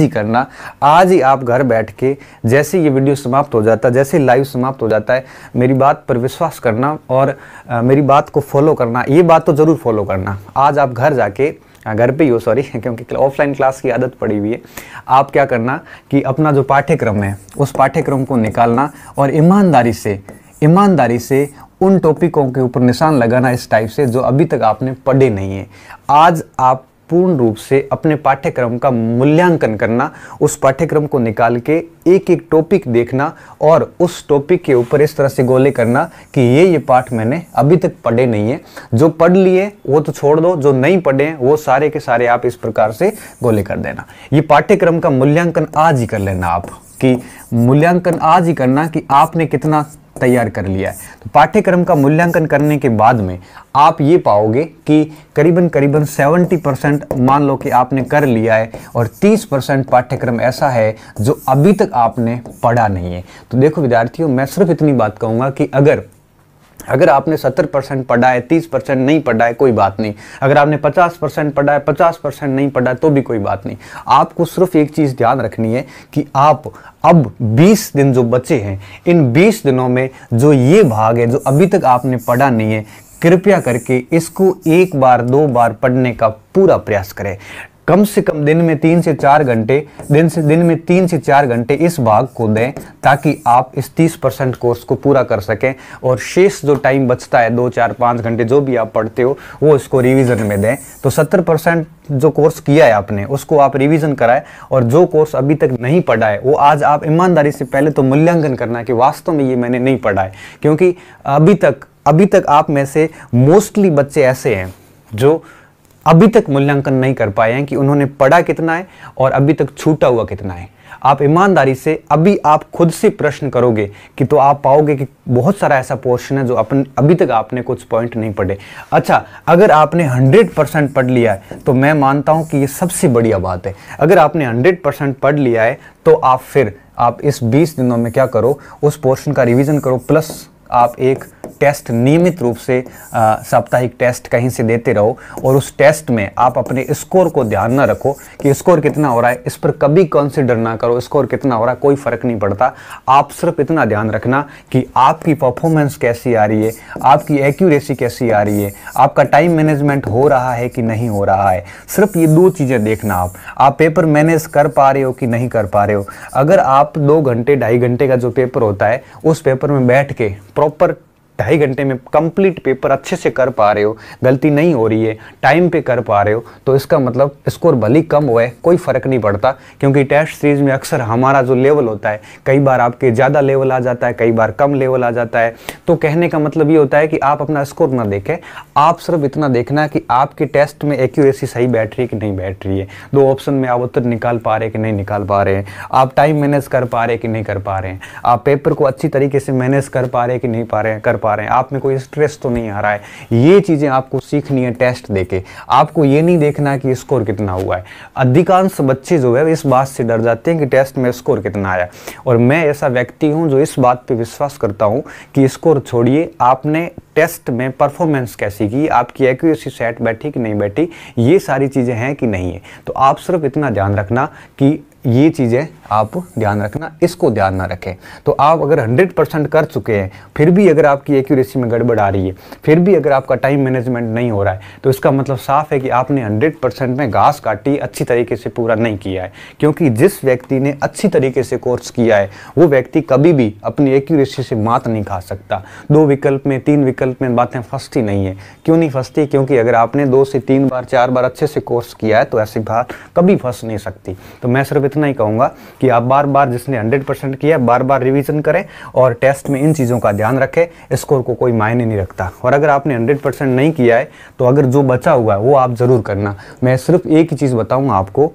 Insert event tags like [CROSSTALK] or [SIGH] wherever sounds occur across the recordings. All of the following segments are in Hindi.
ही करना आज ही आप घर बैठ के जैसे ये वीडियो समाप्त हो जाता है जैसे लाइव समाप्त हो जाता है मेरी बात पर विश्वास करना और आ, मेरी बात को फॉलो करना ये बात तो ज़रूर फॉलो करना आज आप घर जाके घर पे ही हो सॉरी [LAUGHS] क्योंकि ऑफलाइन क्लास की आदत पड़ी हुई है आप क्या करना कि अपना जो पाठ्यक्रम है उस पाठ्यक्रम को निकालना और ईमानदारी से ईमानदारी से उन टॉपिकों के ऊपर निशान लगाना इस टाइप से जो अभी तक आपने पढ़े नहीं है आज आप पूर्ण रूप से अपने पाठ्यक्रम का मूल्यांकन करना उस पाठ्यक्रम को निकाल के एक एक टॉपिक देखना और उस टॉपिक के ऊपर इस तरह से गोले करना कि ये ये पाठ मैंने अभी तक पढ़े नहीं है जो पढ़ लिए वो तो छोड़ दो जो नहीं पढ़े वो सारे के सारे आप इस प्रकार से गोले कर देना ये पाठ्यक्रम का मूल्यांकन आज ही कर लेना आप कि मूल्यांकन आज ही करना कि आपने कितना तैयार कर लिया है तो पाठ्यक्रम का मूल्यांकन करने के बाद में आप ये पाओगे कि करीबन करीबन 70 परसेंट मान लो कि आपने कर लिया है और 30 परसेंट पाठ्यक्रम ऐसा है जो अभी तक आपने पढ़ा नहीं है तो देखो विद्यार्थियों मैं सिर्फ इतनी बात कहूँगा कि अगर अगर आपने 70 परसेंट पढ़ा है 30 परसेंट नहीं पढ़ा है कोई बात नहीं अगर आपने 50 परसेंट पढ़ा है 50 परसेंट नहीं पढ़ा है तो भी कोई बात नहीं आपको सिर्फ एक चीज़ ध्यान रखनी है कि आप अब 20 दिन जो बचे हैं इन 20 दिनों में जो ये भाग है जो अभी तक आपने पढ़ा नहीं है कृपया करके इसको एक बार दो बार पढ़ने का पूरा प्रयास करें कम से कम दिन में तीन से चार घंटे दिन से दिन में तीन से चार घंटे इस भाग को दें ताकि आप इस तीस परसेंट कोर्स को पूरा कर सकें और शेष जो टाइम बचता है दो चार पाँच घंटे जो भी आप पढ़ते हो वो इसको रिवीजन में दें तो सत्तर परसेंट जो कोर्स किया है आपने उसको आप रिवीजन कराएं और जो कोर्स अभी तक नहीं पढ़ा है वो आज आप ईमानदारी से पहले तो मूल्यांकन करना कि वास्तव में ये मैंने नहीं पढ़ा है क्योंकि अभी तक अभी तक आप में से मोस्टली बच्चे ऐसे हैं जो अभी तक मूल्यांकन नहीं कर पाए हैं कि उन्होंने पढ़ा कितना है और अभी तक छूटा हुआ कितना है आप ईमानदारी से अभी आप खुद से प्रश्न करोगे कि तो आप पाओगे कि बहुत सारा ऐसा पोर्शन है जो अपन अभी तक आपने कुछ पॉइंट नहीं पढ़े अच्छा अगर आपने 100 परसेंट पढ़ लिया है तो मैं मानता हूँ कि ये सबसे बढ़िया बात है अगर आपने 100 परसेंट पढ़ लिया है तो आप फिर आप इस 20 दिनों में क्या करो उस पोर्शन का रिविज़न करो प्लस आप एक टेस्ट नियमित रूप से साप्ताहिक टेस्ट कहीं से देते रहो और उस टेस्ट में आप अपने स्कोर को ध्यान ना रखो कि स्कोर कितना हो रहा है इस पर कभी कंसिडर ना करो स्कोर कितना हो रहा है कोई फ़र्क नहीं पड़ता आप सिर्फ इतना ध्यान रखना कि आपकी परफॉर्मेंस कैसी आ रही है आपकी एक्यूरेसी कैसी आ रही है आपका टाइम मैनेजमेंट हो रहा है कि नहीं हो रहा है सिर्फ ये दो चीज़ें देखना आप आप पेपर मैनेज कर पा रहे हो कि नहीं कर पा रहे हो अगर आप दो घंटे ढाई घंटे का जो पेपर होता है उस पेपर में बैठ के प्रॉपर ढाई घंटे में कंप्लीट पेपर अच्छे से कर पा रहे हो गलती नहीं हो रही है टाइम पे कर पा रहे हो तो इसका मतलब स्कोर भले ही कम हुआ है कोई फ़र्क नहीं पड़ता क्योंकि टेस्ट सीरीज़ में अक्सर हमारा जो लेवल होता है कई बार आपके ज़्यादा लेवल आ जाता है कई बार कम लेवल आ जाता है तो कहने का मतलब ये होता है कि आप अपना स्कोर ना देखें आप सिर्फ इतना देखना कि आपके टेस्ट में एक्यूरेसी सही बैठ रही है कि नहीं बैठ रही है दो ऑप्शन में आप उत्तर निकाल पा रहे कि नहीं निकाल पा रहे हैं आप टाइम मैनेज कर पा रहे कि नहीं कर पा रहे हैं आप पेपर को अच्छी तरीके से मैनेज कर पा रहे कि नहीं पा रहे हैं कर पा रहे हैं आप में कोई स्ट्रेस तो नहीं आ रहा है ये चीज़ें आपको सीखनी है टेस्ट देके आपको ये नहीं देखना है कि स्कोर कितना हुआ है अधिकांश बच्चे जो है इस बात से डर जाते हैं कि टेस्ट में स्कोर कितना आया और मैं ऐसा व्यक्ति हूँ जो इस बात पर विश्वास करता हूँ कि स्कोर छोड़िए आपने टेस्ट में परफॉर्मेंस कैसी की आपकी एक्यूरेसी सेट बैठी कि नहीं बैठी ये सारी चीज़ें हैं कि नहीं है तो आप सिर्फ इतना ध्यान रखना कि ये चीज़ें आप ध्यान रखना इसको ध्यान ना रखें तो आप अगर 100 परसेंट कर चुके हैं फिर भी अगर आपकी एक्यूरेसी में गड़बड़ आ रही है फिर भी अगर आपका टाइम मैनेजमेंट नहीं हो रहा है तो इसका मतलब साफ है कि आपने 100 परसेंट में घास काटी अच्छी तरीके से पूरा नहीं किया है क्योंकि जिस व्यक्ति ने अच्छी तरीके से कोर्स किया है वो व्यक्ति कभी भी अपनी एक्यूरेसी से मात नहीं खा सकता दो विकल्प में तीन विकल्प में बातें फंसती नहीं है क्यों नहीं फंसती क्योंकि अगर आपने दो से तीन बार चार बार अच्छे से कोर्स किया है तो ऐसी बात कभी फंस नहीं सकती तो मैं सिर्फ इतना ही कहूँगा कि आप बार बार जिसने हंड्रेड परसेंट किया बार बार रिविज़न करें और टेस्ट में इन चीज़ों का ध्यान रखें स्कोर को कोई मायने नहीं रखता और अगर आपने हंड्रेड परसेंट नहीं किया है तो अगर जो बचा हुआ है वो आप ज़रूर करना मैं सिर्फ एक ही चीज़ बताऊँगा आपको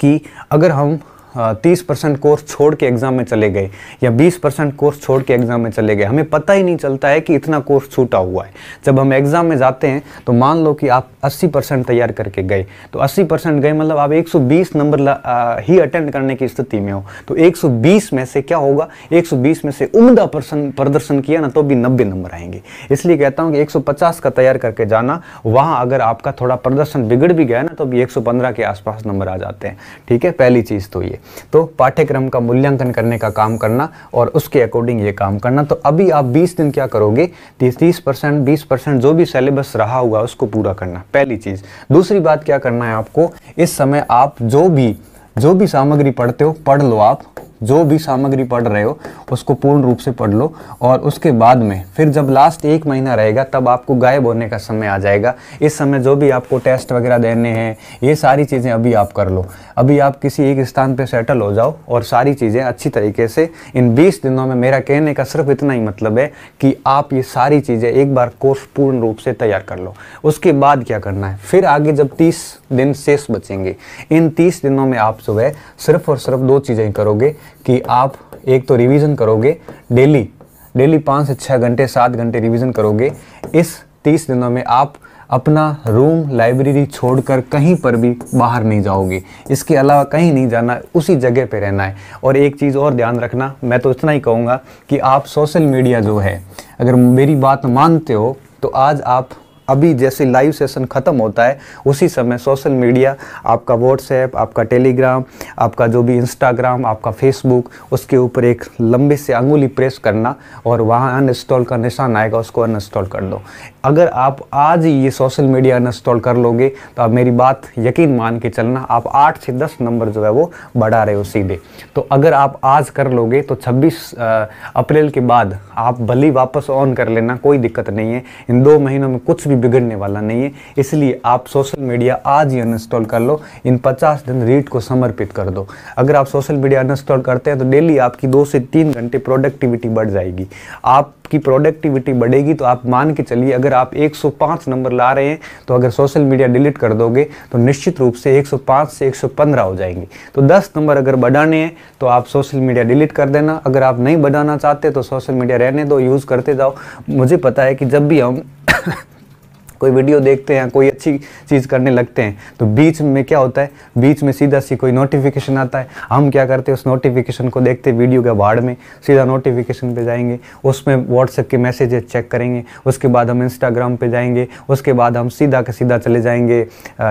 कि अगर हम हाँ, तीस परसेंट कोर्स छोड़ के एग्ज़ाम में चले गए या बीस परसेंट कोर्स छोड़ के एग्ज़ाम में चले गए हमें पता ही नहीं चलता है कि इतना कोर्स छूटा हुआ है जब हम एग्ज़ाम में जाते हैं तो मान लो कि आप अस्सी परसेंट तैयार करके गए तो अस्सी परसेंट गए मतलब आप एक सौ बीस नंबर ही अटेंड करने की स्थिति में हो तो एक सौ बीस में से क्या होगा एक सौ बीस में से उमदा प्रदर्शन किया ना तो भी नब्बे नंबर आएंगे इसलिए कहता हूँ कि एक सौ पचास का तैयार करके जाना वहाँ अगर आपका थोड़ा प्रदर्शन बिगड़ भी गया ना तो भी एक सौ पंद्रह के आसपास नंबर आ जाते हैं ठीक है पहली चीज़ तो ये तो पाठ्यक्रम का मूल्यांकन करने का काम करना और उसके अकॉर्डिंग ये काम करना तो अभी आप 20 दिन क्या करोगे तीस तीस परसेंट बीस परसेंट जो भी सिलेबस रहा हुआ उसको पूरा करना पहली चीज़ दूसरी बात क्या करना है आपको इस समय आप जो भी जो भी सामग्री पढ़ते हो पढ़ लो आप जो भी सामग्री पढ़ रहे हो उसको पूर्ण रूप से पढ़ लो और उसके बाद में फिर जब लास्ट एक महीना रहेगा तब आपको गायब होने का समय आ जाएगा इस समय जो भी आपको टेस्ट वगैरह देने हैं ये सारी चीज़ें अभी आप कर लो अभी आप किसी एक स्थान पर सेटल हो जाओ और सारी चीज़ें अच्छी तरीके से इन बीस दिनों में मेरा कहने का सिर्फ इतना ही मतलब है कि आप ये सारी चीज़ें एक बार कोर्स पूर्ण रूप से तैयार कर लो उसके बाद क्या करना है फिर आगे जब तीस दिन शेष बचेंगे इन तीस दिनों में आप जो है सिर्फ और सिर्फ दो चीज़ें करोगे कि आप एक तो रिवीजन करोगे डेली डेली पाँच से छः घंटे सात घंटे रिवीजन करोगे इस तीस दिनों में आप अपना रूम लाइब्रेरी छोड़कर कहीं पर भी बाहर नहीं जाओगे इसके अलावा कहीं नहीं जाना उसी जगह पे रहना है और एक चीज़ और ध्यान रखना मैं तो इतना ही कहूँगा कि आप सोशल मीडिया जो है अगर मेरी बात मानते हो तो आज आप अभी जैसे लाइव सेशन ख़त्म होता है उसी समय सोशल मीडिया आपका व्हाट्सएप आपका टेलीग्राम आपका जो भी इंस्टाग्राम आपका फेसबुक उसके ऊपर एक लंबे से अंगुली प्रेस करना और वहाँ अनइंस्टॉल का निशान आएगा उसको अनइंस्टॉल कर लो अगर आप आज ये सोशल मीडिया अनइंस्टॉल कर लोगे तो आप मेरी बात यकीन मान के चलना आप आठ से दस नंबर जो है वो बढ़ा रहे हो सीधे तो अगर आप आज कर लोगे तो छब्बीस अप्रैल के बाद आप भली वापस ऑन कर लेना कोई दिक्कत नहीं है इन दो महीनों में कुछ भी बिगड़ने वाला नहीं है इसलिए आप सोशल मीडिया आज ही अनइंस्टॉल कर लो इन 50 दिन रीड को समर्पित कर दो अगर आप सोशल मीडिया अनइंस्टॉल करते हैं तो डेली आपकी दो से तीन घंटे प्रोडक्टिविटी बढ़ जाएगी आपकी प्रोडक्टिविटी बढ़ेगी तो आप मान के चलिए अगर आप 105 नंबर ला रहे हैं तो अगर सोशल मीडिया डिलीट कर दोगे तो निश्चित रूप से 105 से 115 हो जाएंगे तो 10 नंबर अगर बढ़ाने हैं तो आप सोशल मीडिया डिलीट कर देना अगर आप नहीं बढ़ाना चाहते तो सोशल मीडिया रहने दो यूज़ करते जाओ मुझे पता है कि जब भी हम कोई वीडियो देखते हैं कोई अच्छी चीज़ करने लगते हैं तो बीच में क्या होता है बीच में सीधा सी कोई नोटिफिकेशन आता है हम क्या करते हैं उस नोटिफिकेशन को देखते वीडियो के बाढ़ में सीधा नोटिफिकेशन पे जाएंगे उसमें व्हाट्सएप के मैसेजेस चेक करेंगे उसके बाद हम इंस्टाग्राम पर जाएंगे उसके बाद हम सीधा का सीधा चले जाएंगे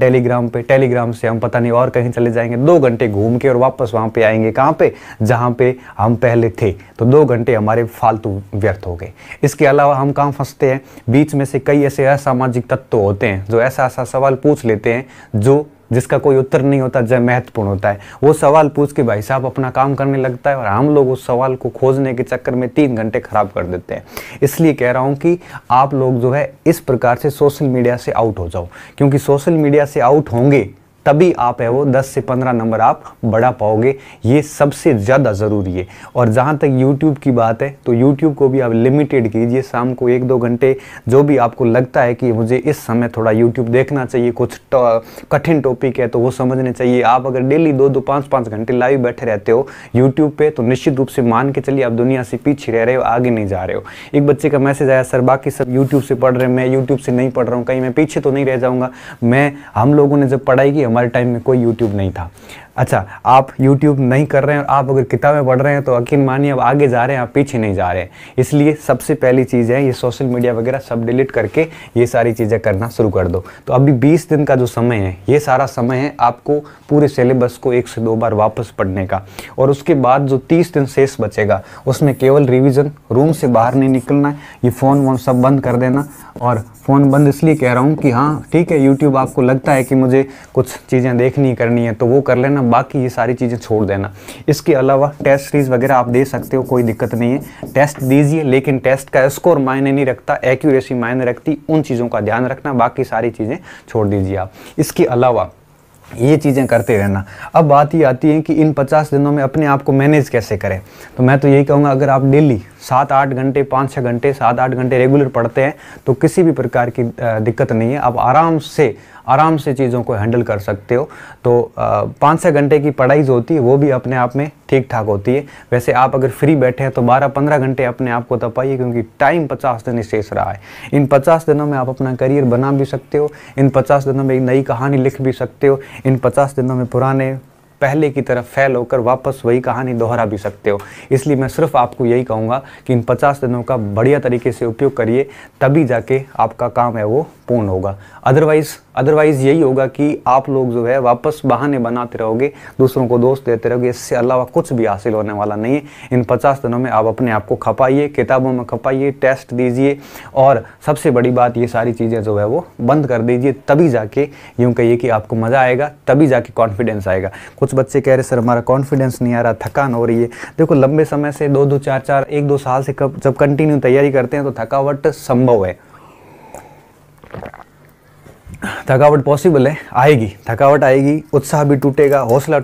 टेलीग्राम पर टेलीग्राम से हम पता नहीं और कहीं चले जाएंगे दो घंटे घूम के और वापस वहाँ पर आएंगे कहाँ पर जहाँ पे हम पहले थे तो दो घंटे हमारे फालतू व्यर्थ हो गए इसके अलावा हम कहाँ फंसते हैं बीच में से कई ऐसे असामाजिक सामाजिक तत्व होते हैं जो ऐसा ऐसा सवाल पूछ लेते हैं जो जिसका कोई उत्तर नहीं होता जय महत्वपूर्ण होता है वो सवाल पूछ के भाई साहब अपना काम करने लगता है और हम लोग उस सवाल को खोजने के चक्कर में तीन घंटे खराब कर देते हैं इसलिए कह रहा हूँ कि आप लोग जो है इस प्रकार से सोशल मीडिया से आउट हो जाओ क्योंकि सोशल मीडिया से आउट होंगे तभी आप है वो 10 से 15 नंबर आप बढ़ा पाओगे ये सबसे ज़्यादा ज़रूरी है और जहाँ तक यूट्यूब की बात है तो यूट्यूब को भी आप लिमिटेड कीजिए शाम को एक दो घंटे जो भी आपको लगता है कि मुझे इस समय थोड़ा यूट्यूब देखना चाहिए कुछ तो, कठिन टॉपिक है तो वो समझने चाहिए आप अगर डेली दो दो पाँच पाँच घंटे लाइव बैठे रहते हो यूट्यूब पर तो निश्चित रूप से मान के चलिए आप दुनिया से पीछे रह रहे हो आगे नहीं जा रहे हो एक बच्चे का मैसेज आया सर बाकी सब यूट्यूब से पढ़ रहे हैं मैं यूट्यूब से नहीं पढ़ रहा हूँ कहीं मैं पीछे तो नहीं रह जाऊँगा मैं हम लोगों ने जब पढ़ाई की हमारे टाइम में कोई यूट्यूब नहीं था अच्छा आप यूट्यूब नहीं कर रहे हैं और आप अगर किताबें पढ़ रहे हैं तो यकीन मानिए अब आगे जा रहे हैं आप पीछे नहीं जा रहे हैं इसलिए सबसे पहली चीज़ है ये सोशल मीडिया वगैरह सब डिलीट करके ये सारी चीज़ें करना शुरू कर दो तो अभी बीस दिन का जो समय है ये सारा समय है आपको पूरे सिलेबस को एक से दो बार वापस पढ़ने का और उसके बाद जो तीस दिन शेष बचेगा उसमें केवल रिविज़न रूम से बाहर नहीं निकलना है ये फ़ोन वोन सब बंद कर देना और फ़ोन बंद इसलिए कह रहा हूँ कि हाँ ठीक है यूट्यूब आपको लगता है कि मुझे कुछ चीज़ें देखनी करनी है तो वो कर लेना बाकी ये सारी चीज़ें छोड़ देना इसके अलावा टेस्ट सीरीज़ वगैरह आप दे सकते हो कोई दिक्कत नहीं है टेस्ट दीजिए लेकिन टेस्ट का स्कोर मायने नहीं रखता एक्यूरेसी मायने रखती उन चीज़ों का ध्यान रखना बाकी सारी चीज़ें छोड़ दीजिए आप इसके अलावा ये चीज़ें करते रहना अब बात ये आती है कि इन 50 दिनों में अपने आप को मैनेज कैसे करें तो मैं तो यही कहूँगा अगर आप डेली सात आठ घंटे पाँच छः घंटे सात आठ घंटे रेगुलर पढ़ते हैं तो किसी भी प्रकार की दिक्कत नहीं है आप आराम से आराम से चीज़ों को हैंडल कर सकते हो तो पाँच छः घंटे की पढ़ाई जो होती है वो भी अपने आप में ठीक ठाक होती है वैसे आप अगर फ्री बैठे हैं तो बारह पंद्रह घंटे अपने आप को तपाइए क्योंकि टाइम पचास दिन शेष रहा है इन पचास दिनों में आप अपना करियर बना भी सकते हो इन पचास दिनों में एक नई कहानी लिख भी सकते हो इन पचास दिनों में पुराने पहले की तरह फैल होकर वापस वही कहानी दोहरा भी सकते हो इसलिए मैं सिर्फ आपको यही कहूँगा कि इन पचास दिनों का बढ़िया तरीके से उपयोग करिए तभी जाके आपका काम है वो पूर्ण होगा अदरवाइज़ अदरवाइज़ यही होगा कि आप लोग जो है वापस बहाने बनाते रहोगे दूसरों को दोस्त देते रहोगे इससे अलावा कुछ भी हासिल होने वाला नहीं है इन पचास दिनों में आप अपने आप को खपाइए किताबों में खपाइए टेस्ट दीजिए और सबसे बड़ी बात ये सारी चीज़ें जो है वो बंद कर दीजिए तभी जाके यूँ कहिए कि आपको मज़ा आएगा तभी जाके कॉन्फिडेंस आएगा कुछ कुछ बच्चे कह रहे सर हमारा कॉन्फिडेंस नहीं आ रहा थकान हो रही है देखो लंबे समय से दो दो चार चार एक दो साल से कब जब कंटिन्यू तैयारी करते हैं तो थकावट संभव है थकावट पॉसिबल है आएगी थकावट आएगी उत्साह भी टूटेगा हौसला